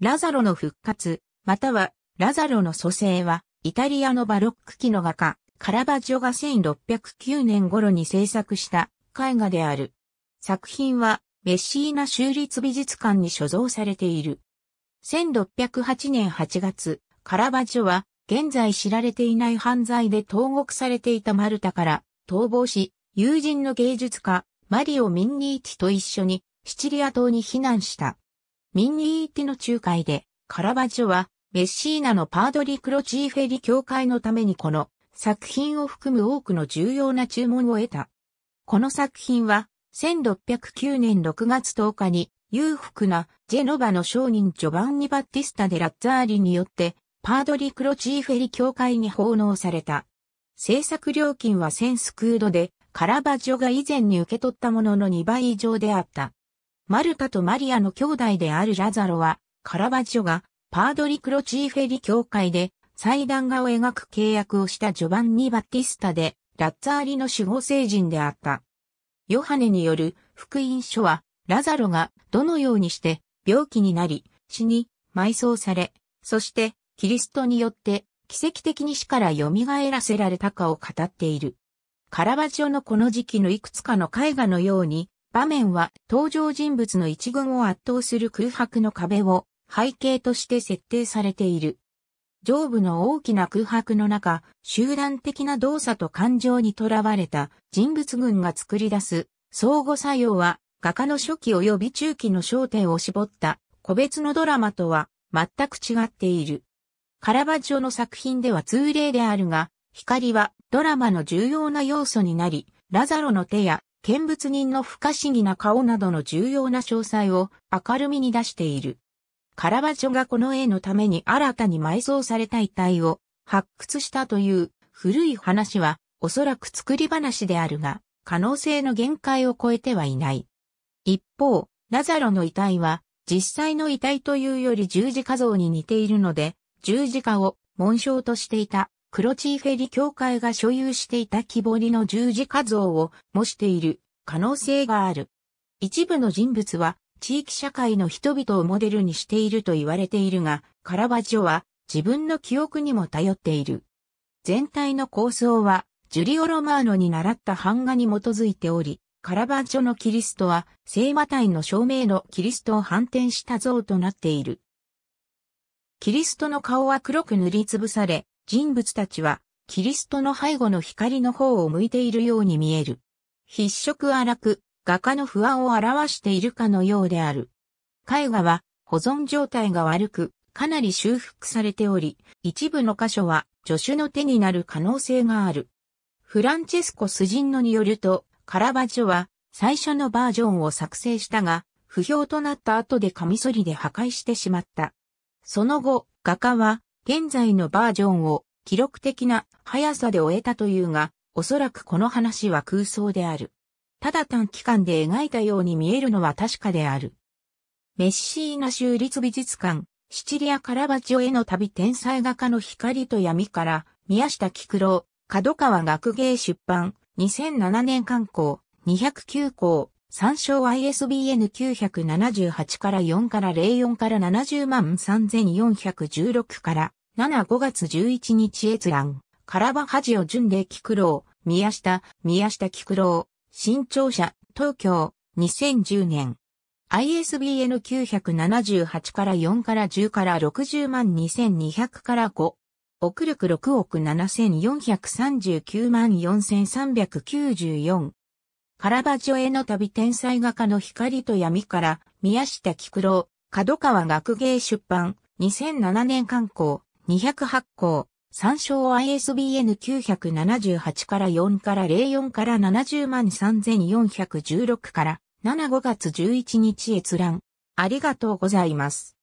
ラザロの復活、または、ラザロの蘇生は、イタリアのバロック期の画家、カラバジョが1609年頃に制作した絵画である。作品は、メッシーナ州立美術館に所蔵されている。1608年8月、カラバジョは、現在知られていない犯罪で投獄されていたマルタから逃亡し、友人の芸術家、マリオ・ミンニーティと一緒にシチリア島に避難した。ミンニーティの仲介で、カラバジョは、メッシーナのパードリ・クロチーフェリ教会のためにこの作品を含む多くの重要な注文を得た。この作品は、1609年6月10日に、裕福なジェノバの商人ジョバンニ・バッティスタ・デ・ラッツァーリによって、パードリ・クロチーフェリ教会に奉納された。制作料金は1000スクードで、カラバジョが以前に受け取ったものの2倍以上であった。マルタとマリアの兄弟であるラザロは、カラバジョがパードリ・クロチーフェリ教会で祭壇画を描く契約をしたジョバンニ・バッティスタで、ラッツァーリの守護聖人であった。ヨハネによる福音書は、ラザロがどのようにして病気になり、死に埋葬され、そしてキリストによって奇跡的に死から蘇らせられたかを語っている。カラバジョのこの時期のいくつかの絵画のように、場面は登場人物の一群を圧倒する空白の壁を背景として設定されている。上部の大きな空白の中、集団的な動作と感情にとらわれた人物群が作り出す相互作用は画家の初期及び中期の焦点を絞った個別のドラマとは全く違っている。カラバッジョの作品では通例であるが、光はドラマの重要な要素になり、ラザロの手や見物人の不可思議な顔などの重要な詳細を明るみに出している。カラバジョがこの絵のために新たに埋葬された遺体を発掘したという古い話はおそらく作り話であるが、可能性の限界を超えてはいない。一方、ナザロの遺体は実際の遺体というより十字架像に似ているので、十字架を紋章としていたクロチーフェリ教会が所有していた木彫りの十字架像を模している可能性がある。一部の人物は地域社会の人々をモデルにしていると言われているが、カラバジョは自分の記憶にも頼っている。全体の構想はジュリオ・ロマーノに習った版画に基づいており、カラバジョのキリストは聖魔体の照明のキリストを反転した像となっている。キリストの顔は黒く塗りつぶされ、人物たちは、キリストの背後の光の方を向いているように見える。筆色荒く、画家の不安を表しているかのようである。絵画は保存状態が悪く、かなり修復されており、一部の箇所は助手の手になる可能性がある。フランチェスコ・スジンノによると、カラバジョは最初のバージョンを作成したが、不評となった後でカミソリで破壊してしまった。その後、画家は現在のバージョンを記録的な速さで終えたというが、おそらくこの話は空想である。ただ短期間で描いたように見えるのは確かである。メッシーナ州立美術館、シチリア・カラバチオへの旅天才画家の光と闇から、宮下菊郎、角川学芸出版、2007年刊行、209校、参照 ISBN 978から4から04から70万3416から7 5月11日閲覧。カラバハジオ巡礼菊郎、宮下、宮下菊郎、新庁舎、東京、2010年。ISBN 978から4から10から60万2200から5。奥力6億7439万4394。カラバジョへの旅天才画家の光と闇から、宮下菊郎、角川学芸出版、2007年刊行、208校。参照 ISBN 978から4から04から703,416から、7、5月11日閲覧。ありがとうございます。